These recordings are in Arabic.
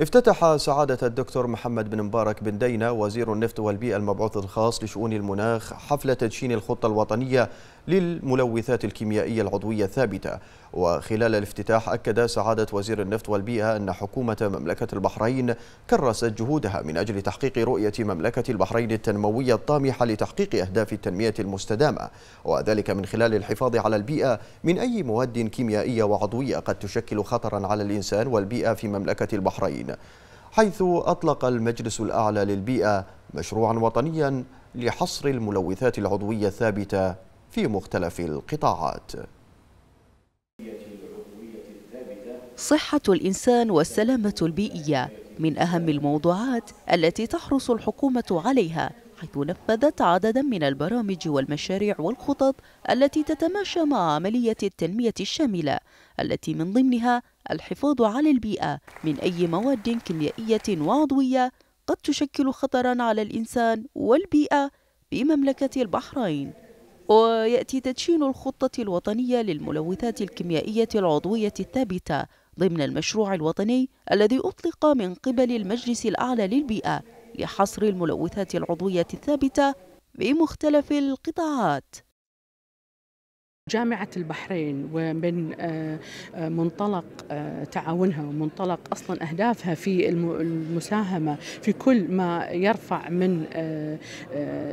افتتح سعادة الدكتور محمد بن مبارك بن دينا وزير النفط والبيئة المبعوث الخاص لشؤون المناخ حفل تدشين الخطة الوطنية للملوثات الكيميائية العضوية الثابتة وخلال الافتتاح أكد سعادة وزير النفط والبيئة أن حكومة مملكة البحرين كرست جهودها من أجل تحقيق رؤية مملكة البحرين التنموية الطامحة لتحقيق أهداف التنمية المستدامة وذلك من خلال الحفاظ على البيئة من أي مواد كيميائية وعضوية قد تشكل خطرا على الإنسان والبيئة في مملكة البحرين العالمين حيث أطلق المجلس الأعلى للبيئة مشروعا وطنيا لحصر الملوثات العضوية الثابتة في مختلف القطاعات صحة الإنسان والسلامة البيئية من أهم الموضوعات التي تحرص الحكومة عليها حيث نفذت عددا من البرامج والمشاريع والخطط التي تتماشى مع عملية التنمية الشاملة التي من ضمنها الحفاظ على البيئة من أي مواد كيميائية وعضوية قد تشكل خطرا على الإنسان والبيئة في مملكة البحرين ويأتي تدشين الخطة الوطنية للملوثات الكيميائية العضوية الثابتة ضمن المشروع الوطني الذي أطلق من قبل المجلس الأعلى للبيئة لحصر الملوثات العضوية الثابتة بمختلف القطاعات جامعة البحرين ومن آه، آه، منطلق آه، تعاونها ومنطلق أصلا أهدافها في المساهمة في كل ما يرفع من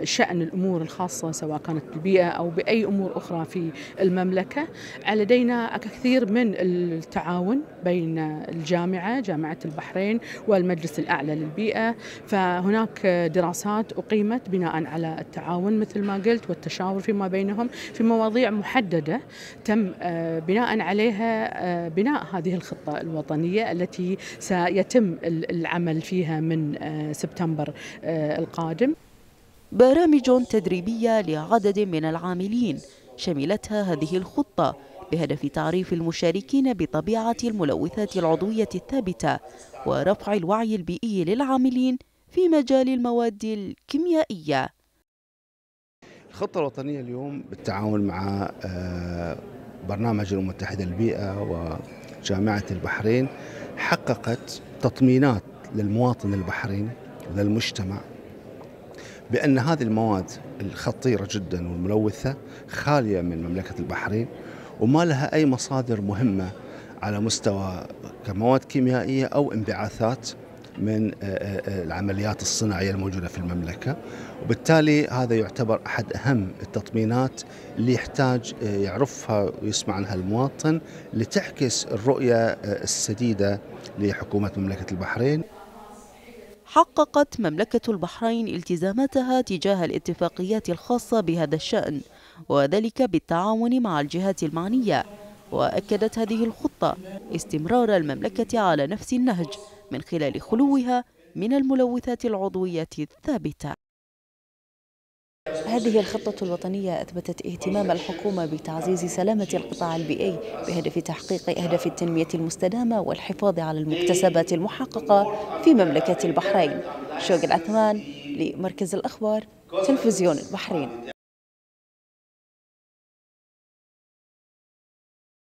شأن الأمور الخاصة سواء كانت البيئة أو بأي أمور أخرى في المملكة لدينا كثير من التعاون بين الجامعة جامعة البحرين والمجلس الأعلى للبيئة فهناك دراسات أقيمت بناء على التعاون مثل ما قلت والتشاور فيما بينهم في مواضيع محددة محدده تم آه، بناء عليها آه، بناء هذه الخطه الوطنيه التي سيتم العمل فيها من آه، سبتمبر القادم. برامج تدريبيه لعدد من العاملين شملتها هذه الخطه بهدف تعريف المشاركين بطبيعه الملوثات العضويه الثابته ورفع الوعي البيئي للعاملين في مجال المواد الكيميائيه الخطة الوطنية اليوم بالتعاون مع آه، برنامج الأمم المتحدة للبيئة وجامعة البحرين حققت تطمينات للمواطن البحريني وللمجتمع بأن هذه المواد الخطيرة جدا والملوثة خالية من مملكة البحرين وما لها أي مصادر مهمة على مستوى كمواد كيميائية أو انبعاثات من آه، آه، آه، العمليات الصناعية الموجودة في المملكة وبالتالي هذا يعتبر أحد أهم التطمينات اللي يحتاج يعرفها ويسمع عنها المواطن لتعكس الرؤية السديدة لحكومة مملكة البحرين حققت مملكة البحرين التزاماتها تجاه الاتفاقيات الخاصة بهذا الشأن وذلك بالتعاون مع الجهات المعنية وأكدت هذه الخطة استمرار المملكة على نفس النهج من خلال خلوها من الملوثات العضوية الثابتة هذه الخطة الوطنية أثبتت اهتمام الحكومة بتعزيز سلامة القطاع البيئي بهدف تحقيق أهداف التنمية المستدامة والحفاظ على المكتسبات المحققة في مملكة البحرين شوق العثمان لمركز الأخبار تلفزيون البحرين